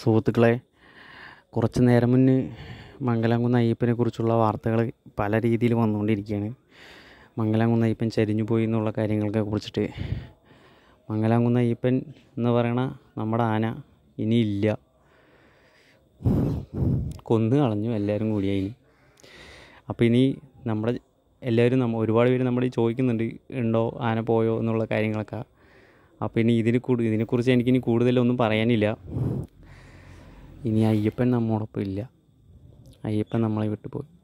സുഹൃത്തുക്കളെ കുറച്ച് നേരം മുന്നേ മംഗലാംകുന്ന് അയ്യപ്പനെ കുറിച്ചുള്ള വാർത്തകൾ പല രീതിയിൽ വന്നുകൊണ്ടിരിക്കുകയാണ് മംഗലാംകുന്ന് അയ്യപ്പൻ ചരിഞ്ഞു പോയി എന്നുള്ള കാര്യങ്ങളൊക്കെ കുറിച്ചിട്ട് മംഗലാംകുന്ന് അയ്യപ്പൻ എന്ന് പറയണ നമ്മുടെ ആന ഇനിയില്ല കൊന്നു കളഞ്ഞു എല്ലാവരും കൂടി അതിന് അപ്പോൾ ഇനി നമ്മുടെ എല്ലാവരും നമ്മൾ ഒരുപാട് പേര് നമ്മൾ ചോദിക്കുന്നുണ്ട് ഉണ്ടോ ആന പോയോ എന്നുള്ള കാര്യങ്ങളൊക്കെ അപ്പോൾ ഇനി ഇതിന് കൂടു ഇതിനെക്കുറിച്ച് എനിക്കിനി കൂടുതലൊന്നും പറയാനില്ല ഇനി അയ്യപ്പൻ നമ്മോടൊപ്പം ഇല്ല അയ്യപ്പൻ നമ്മളെ വിട്ടുപോയി